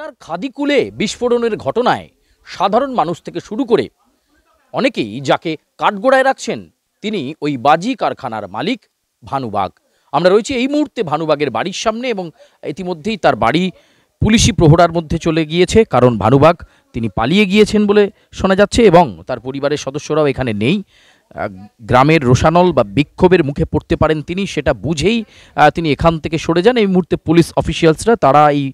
তার খাদিকুলে বিস্ফোরণের ঘটনায় সাধারণ মানুষ থেকে শুরু করে অনেকেই যাকে কাঠগোড়ায় রাখছেন তিনি ওই বাজি কারখানার মালিক ভানুবাগ আমরা রয়েছি এই মুহূর্তে ভানুবাগের বাড়ির সামনে এবং ইতিমধ্যেই তার বাড়ি পুলিশি প্রহরার মধ্যে চলে গিয়েছে কারণ ভানুবাগ তিনি পালিয়ে গিয়েছেন বলে শোনা যাচ্ছে এবং তার পরিবারের সদস্যরাও এখানে নেই গ্রামের রোশানল বা বিক্ষোভের মুখে পড়তে পারেন তিনি সেটা বুঝেই তিনি এখান থেকে সরে যান এই মুহূর্তে পুলিশ অফিসিয়ালসরা তারা এই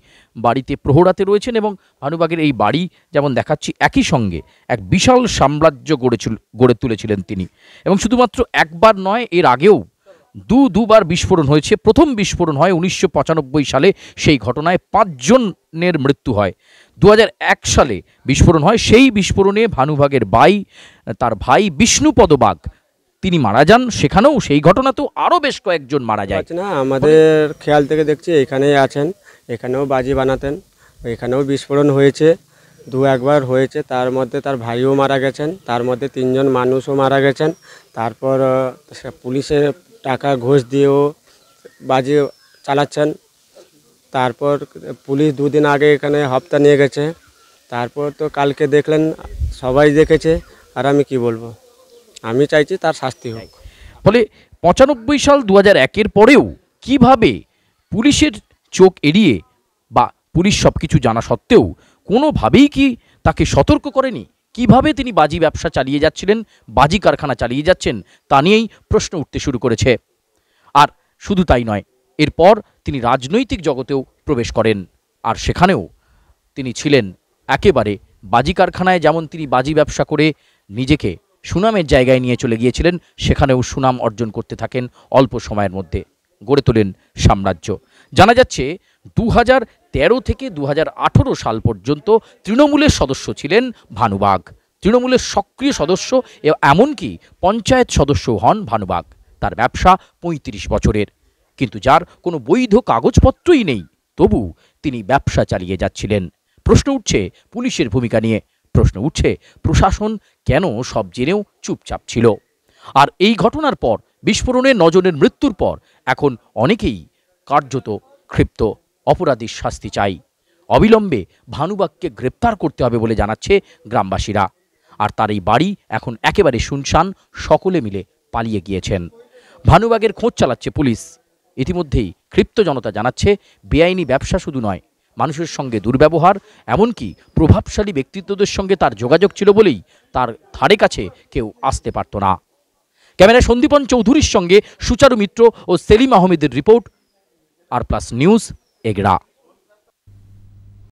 বাড়িতে প্রহরাতে রয়েছেন এবং ভানুবাগের এই বাড়ি যেমন দেখাচ্ছি একই সঙ্গে এক বিশাল সাম্রাজ্য গড়েছিল গড়ে তুলেছিলেন তিনি এবং শুধুমাত্র একবার নয় এর আগেও দু দুবার বিস্ফোরণ হয়েছে প্রথম বিস্ফোরণ হয় উনিশশো সালে সেই ঘটনায় পাঁচজনের মৃত্যু হয় দু সালে বিস্ফোরণ হয় সেই বিস্ফোরণে ভানুভাগের ভাই তার ভাই বিষ্ণুপদ বাঘ তিনি মারা যান সেখানেও সেই ঘটনাতেও আরও বেশ কয়েকজন মারা যায় আচ্ছা না আমাদের খেয়াল থেকে দেখছি এখানেই আছেন এখানেও বাজি বানাতেন এখানেও বিস্ফোরণ হয়েছে দু একবার হয়েছে তার মধ্যে তার ভাইও মারা গেছেন তার মধ্যে তিনজন মানুষও মারা গেছেন তারপর পুলিশের টাকা ঘোষ দিয়েও বাজি চালাচ্ছেন তারপর পুলিশ দুদিন আগে এখানে হপ্তা নিয়ে গেছে তারপর তো কালকে দেখলেন সবাই দেখেছে আর আমি কি বলবো আমি চাইছি তার শাস্তি হোক ফলে পঁচানব্বই সাল দু হাজার একের পরেও কিভাবে পুলিশের চোখ এড়িয়ে বা পুলিশ সব কিছু জানা সত্ত্বেও কোনোভাবেই কি তাকে সতর্ক করেনি কিভাবে তিনি বাজি ব্যবসা চালিয়ে যাচ্ছিলেন বাজি কারখানা চালিয়ে যাচ্ছেন তা নিয়েই প্রশ্ন উঠতে শুরু করেছে আর শুধু তাই নয় এরপর তিনি রাজনৈতিক জগতেও প্রবেশ করেন আর সেখানেও তিনি ছিলেন একেবারে বাজি কারখানায় যেমন তিনি বাজি ব্যবসা করে নিজেকে সুনামের জায়গায় নিয়ে চলে গিয়েছিলেন সেখানেও সুনাম অর্জন করতে থাকেন অল্প সময়ের মধ্যে গড়ে তোলেন সাম্রাজ্য জানা যাচ্ছে দু তেরো থেকে দু সাল পর্যন্ত তৃণমূলের সদস্য ছিলেন ভানুবাগ তৃণমূলের সক্রিয় সদস্য এমনকি পঞ্চায়েত সদস্য হন ভানুবাগ তার ব্যবসা ৩৫ বছরের কিন্তু যার কোনো বৈধ কাগজপত্রই নেই তবু তিনি ব্যবসা চালিয়ে যাচ্ছিলেন প্রশ্ন উঠছে পুলিশের ভূমিকা নিয়ে প্রশ্ন উঠছে প্রশাসন কেন সব জেনেও চুপচাপ ছিল আর এই ঘটনার পর বিস্ফোরণে নজনের মৃত্যুর পর এখন অনেকেই কার্যত ক্ষিপ্ত অপরাধীর শাস্তি চাই অবিলম্বে ভানুবাককে গ্রেপ্তার করতে হবে বলে জানাচ্ছে গ্রামবাসীরা আর তার এই বাড়ি এখন একেবারে শুনশান সকলে মিলে পালিয়ে গিয়েছেন ভানুবাগের খোঁজ চালাচ্ছে পুলিশ ইতিমধ্যেই ক্ষিপ্ত জনতা জানাচ্ছে বেআইনি ব্যবসা শুধু নয় মানুষের সঙ্গে দুর্ব্যবহার এমনকি প্রভাবশালী ব্যক্তিত্বদের সঙ্গে তার যোগাযোগ ছিল বলেই তার ধারে কাছে কেউ আসতে পারত না ক্যামেরায় সন্দীপন চৌধুরীর সঙ্গে সুচারু মিত্র ও সেলিম আহমেদের রিপোর্ট আর প্লাস নিউজ এগড়া